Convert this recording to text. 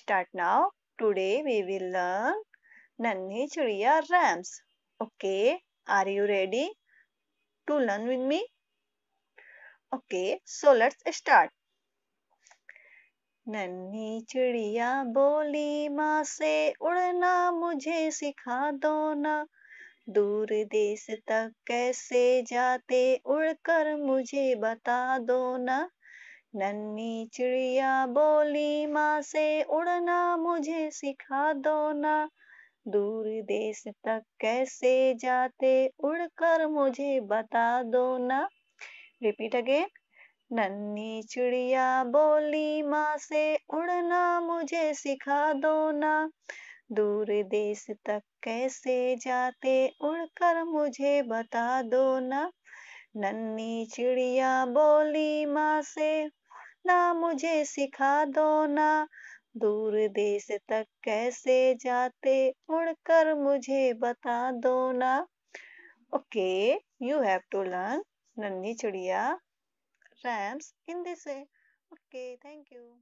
Start now. Today we will learn Nanhi Chudiya rhymes. Okay, are you ready to learn with me? Okay, so let's start. नन्ही चिड़िया बोली माँ से उड़ना मुझे सिखा दो ना दूर देश तक कैसे जाते उड़कर मुझे बता दो ना नन्ही चिड़िया बोली माँ से उड़ना मुझे सिखा दो ना दूर देश तक कैसे जाते उड़कर मुझे बता दो ना रिपीट अगेन नन्ही चिड़िया बोली माँ से उड़ना मुझे सिखा दो ना दूर देश तक कैसे जाते उड़कर मुझे बता दो ना नन्नी चिड़िया बोली माँ से ना मुझे सिखा दो ना दूर देश तक कैसे जाते उड़कर मुझे बता दो ना okay you have to learn नन्नी चिड़िया रैम्स हिंदी से ओके थैंक यू